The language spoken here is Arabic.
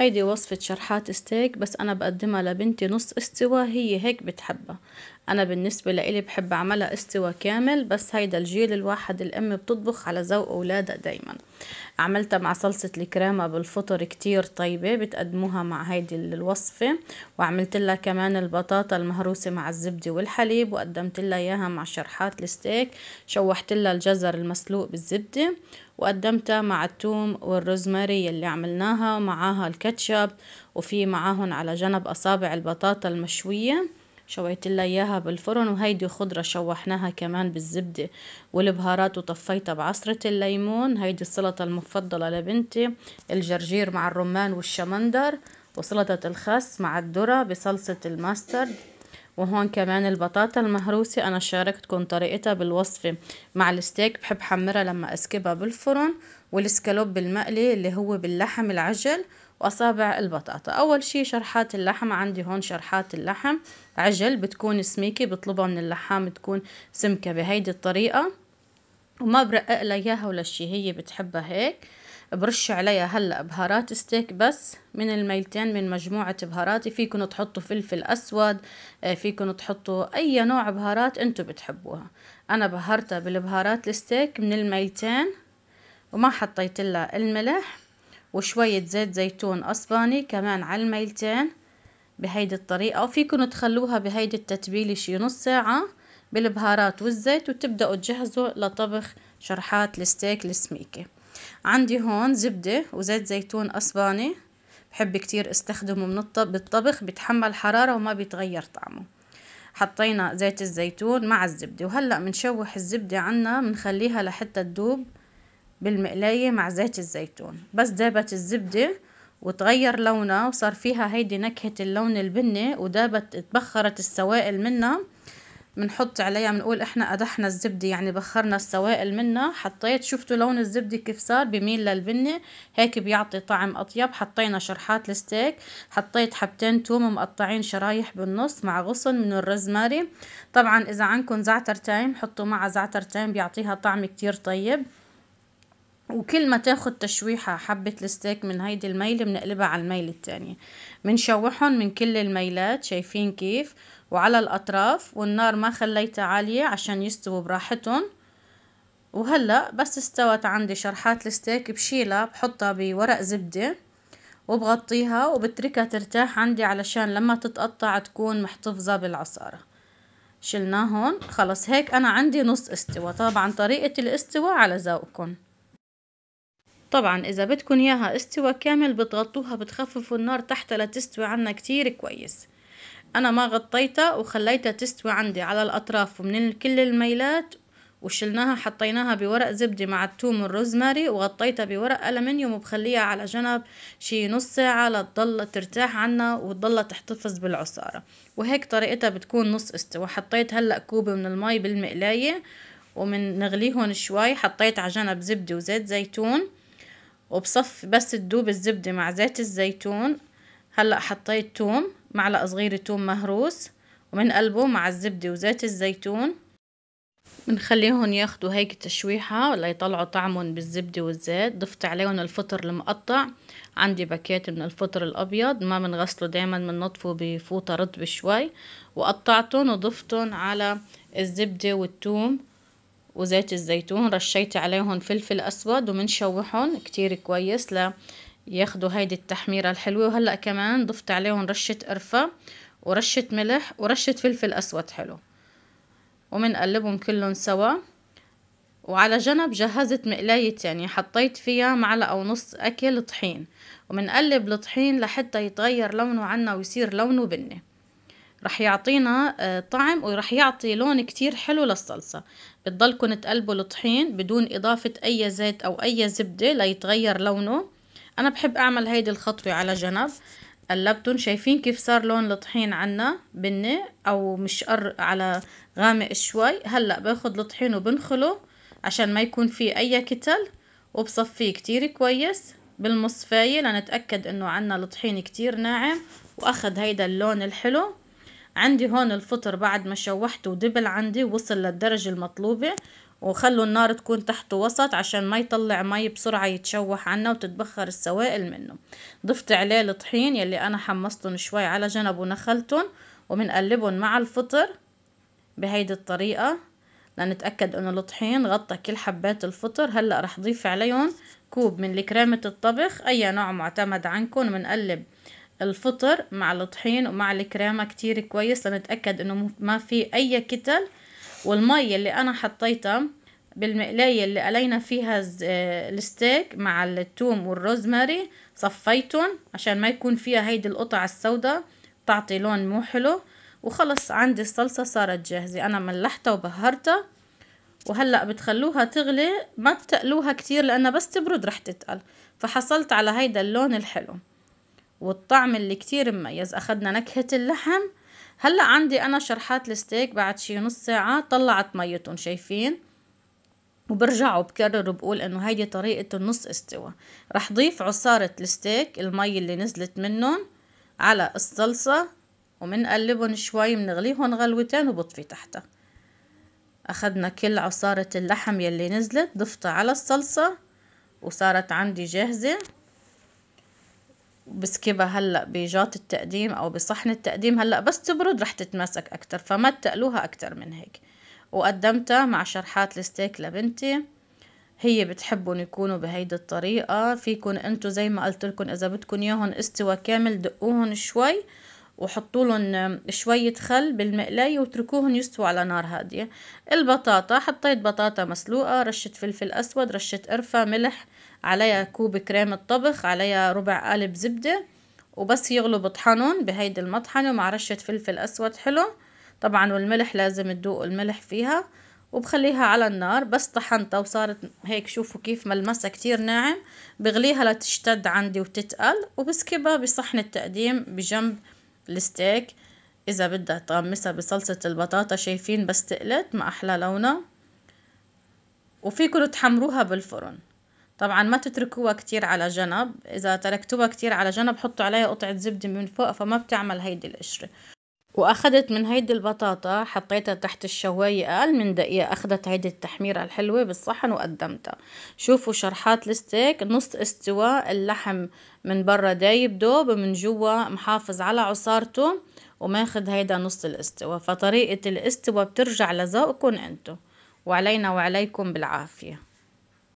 هيدي وصفة شرحات ستيك بس أنا بقدمها لبنتي نص استوى هي هيك بتحبها انا بالنسبه لإلي بحب اعملها استوى كامل بس هيدا الجيل الواحد الام بتطبخ على ذوق اولادها دايما عملتها مع صلصه الكريمة بالفطر كتير طيبه بتقدموها مع هيدي الوصفه وعملت لها كمان البطاطا المهروسه مع الزبده والحليب وقدمت لها اياها مع شرحات الستيك شوحت لها الجزر المسلوق بالزبده وقدمتها مع التوم والروزماري اللي عملناها ومعاها الكاتشب وفي معاهم على جنب أصابع البطاطا المشوية شويت لها اياها بالفرن وهيدي خضرة شوحناها كمان بالزبدة والبهارات وطفيتها بعصرة الليمون هيدي السلطة المفضلة لبنتي الجرجير مع الرمان والشمندر وسلطة الخس مع الذرة بصلصة الماسترد وهون كمان البطاطا المهروسة أنا شاركتكم طريقتها بالوصفة مع الستيك بحب حمرها لما أسكبها بالفرن والسكالوب المقلي اللي هو باللحم العجل وأصابع البطاطا أول شي شرحات اللحم عندي هون شرحات اللحم عجل بتكون سميكة بطلبها من اللحام تكون سمكة بهيدي الطريقة وما برقق لها اياها ولا شي هي بتحبها هيك برش عليها هلا بهارات ستيك بس من الميلتين من مجموعة بهاراتي فيكن تحطوا فلفل أسود آه، فيكن تحطوا أي نوع بهارات أنتوا بتحبوها أنا بهرتها بالبهارات الستيك من الميلتين وما حطيت لها الملح وشوية زيت زيتون أسباني كمان على الميلتين بهيدي الطريقة وفيكن تخلوها بهيدي التتبيلة شي نص ساعة بالبهارات والزيت وتبدأوا تجهزوا لطبخ شرحات الستيك السميكة عندي هون زبدة وزيت زيتون أسباني بحب كتير استخدمه من الطب بالطبخ بيتحمل حرارة وما بيتغير طعمه حطينا زيت الزيتون مع الزبدة وهلأ بنشوح الزبدة عنا بنخليها لحتى تذوب بالمقلاية مع زيت الزيتون بس دابت الزبدة وتغير لونها وصار فيها هيدي نكهة اللون البني ودابت تبخرت السوائل منها بنحط عليها بنقول احنا قدحنا الزبدة يعني بخرنا السوائل منها حطيت شفتوا لون الزبدة كيف صار بميل للبنة هيك بيعطي طعم اطيب حطينا شرحات الستيك حطيت حبتين توم مقطعين شرايح بالنص مع غصن من الرزماري طبعا اذا عندكم زعتر تايم حطوا معها زعتر تايم بيعطيها طعم كتير طيب وكل ما تاخد تشويحة حبة الستيك من هيدي الميلة بنقلبها على الميلة التانية بنشوحهم من كل الميلات شايفين كيف وعلى الأطراف والنار ما خليتها عالية عشان يستووا براحتهم وهلأ بس استوت عندي شرحات الستيك بشيلها بحطها بورق زبدة وبغطيها وبتركها ترتاح عندي علشان لما تتقطع تكون محتفظة بالعصارة شلناهم خلص هيك أنا عندي نص استوى طبعا طريقة الاستوى على ذوقكم طبعا اذا بدكن اياها استوى كامل بتغطوها بتخففوا النار تحت لتستوي عنا كتير كويس انا ما غطيتها وخليتها تستوي عندي على الاطراف ومن كل الميلات وشلناها حطيناها بورق زبدة مع التوم والروزماري وغطيتها بورق ألمنيوم وبخليها على جنب شي نص ساعة لتضل ترتاح عنا وتضل تحتفظ بالعصارة وهيك طريقتها بتكون نص استوى حطيت هلأ كوب من المي بالمقلاية ومن نغليهن شوي حطيت على جنب زبدة وزيت زيتون وبصفي بس تدوب الزبدة مع زيت الزيتون هلأ حطيت توم معلقة صغيرة توم مهروس ومن قلبه مع الزبدة وزيت الزيتون بنخليهم ياخدوا هيك تشويحة ليطلعوا طعمهم بالزبدة والزيت ضفت عليهم الفطر المقطع عندي باكيت من الفطر الأبيض ما بنغسله دايما بننطفه بفوطة رطبة شوي وقطعتهم وضفتهم على الزبدة والتوم وزيت الزيتون رشيت عليهم فلفل أسود ومنشوحهم كتير كويس لياخدوا هيدي التحميرة الحلوة وهلأ كمان ضفت عليهم رشة قرفة ورشة ملح ورشة فلفل أسود حلو ومنقلبهم كلهم سوا وعلى جنب جهزت مقلاية تانية يعني حطيت فيها معلقة ونص أكل طحين ومنقلب الطحين لحتى يتغير لونه عنا ويصير لونه بني رح يعطينا آه، طعم ورح يعطي لون كتير حلو للصلصة بتضلكم تقلبوا الطحين بدون إضافة أي زيت أو أي زبدة ليتغير لونه أنا بحب أعمل هيدي الخطوة على جنب قلبتون شايفين كيف صار لون الطحين عنا بني أو مش قر على غامق شوي هلأ باخد الطحين وبنخله عشان ما يكون فيه أي كتل وبصفيه كتير كويس بالمصفاية لنتأكد انه عنا الطحين كتير ناعم واخد هيدا اللون الحلو عندي هون الفطر بعد ما شوحته ودبل عندي وصل للدرجة المطلوبة وخلوا النار تكون تحت وسط عشان ما يطلع مي بسرعة يتشوح عنا وتتبخر السوائل منه ضفت عليه الطحين يلي أنا حمصتهم شوي على جنب ونخلتهم ومنقلبهم مع الفطر بهيدي الطريقة لنتأكد انه الطحين غطى كل حبات الفطر هلأ رح ضيف عليهم كوب من كريمة الطبخ اي نوع معتمد عنكم منقلب الفطر مع الطحين ومع الكريمه كتير كويس لنتاكد انه ما في اي كتل والمي اللي انا حطيتها بالمقلايه اللي قلينا فيها آه، الستيك مع الثوم والروزماري صفيتهم عشان ما يكون فيها هيدي القطع السوداء تعطي لون مو حلو وخلص عندي الصلصه صارت جاهزه انا ملحتها وبهرتها وهلا بتخلوها تغلي ما تقلوها كتير لانها بس تبرد رح تتقل فحصلت على هيدا اللون الحلو والطعم اللي كتير مميز أخدنا نكهة اللحم هلأ عندي أنا شرحات الستيك بعد شي نص ساعة طلعت ميتهم شايفين وبرجع وبكرر وبقول انه هيدي طريقة النص استوى رح ضيف عصارة الستيك المي اللي نزلت منهم على الصلصة ومنقلبهم شوي منغليهم غلوتين وبطفي تحتها أخدنا كل عصارة اللحم يلي نزلت ضفتها على الصلصة وصارت عندي جاهزة بسكبها هلا بجات التقديم او بصحن التقديم هلا بس تبرد رح تتماسك اكتر فما تقلوها اكتر من هيك وقدمتها مع شرحات الستيك لبنتي هي بتحبهم يكونوا بهيدي الطريقة فيكن انتو زي ما قلت لكم اذا بدكن اياهم استوى كامل دقوهم شوي وحطوا لهم شوية خل بالمقلاية وتركوهم يستووا على نار هادية البطاطا حطيت بطاطا مسلوقة رشة فلفل أسود رشة قرفة ملح عليها كوب كريم الطبخ عليها ربع قالب زبدة وبس يغلوا بطحنهم بهيدي المطحنة مع رشة فلفل أسود حلو طبعا والملح لازم تدوق الملح فيها وبخليها على النار بس طحنتها وصارت هيك شوفوا كيف ملمسها كتير ناعم بغليها لتشتد عندي وتتقل وبسكبها بصحن التقديم بجنب الستيك إذا بدها تغمسها بصلصة البطاطا شايفين بس تقلت ما أحلى لونها وفيكم تحمروها بالفرن طبعا ما تتركوها كتير على جنب اذا تركتوها كتير على جنب حطوا عليها قطعة زبدة من فوق فما بتعمل هيدي القشرة واخدت من هيدي البطاطا حطيتها تحت الشواية اقل من دقيقة اخدت هيدي التحميرة الحلوة بالصحن وقدمتها شوفوا شرحات الستيك نص استواء اللحم من برا دايب دوب ومن جوا محافظ على عصارته وماخد هيدا نص الاستواء فطريقة الاستواء بترجع لذوقكم انتو وعلينا وعليكم بالعافية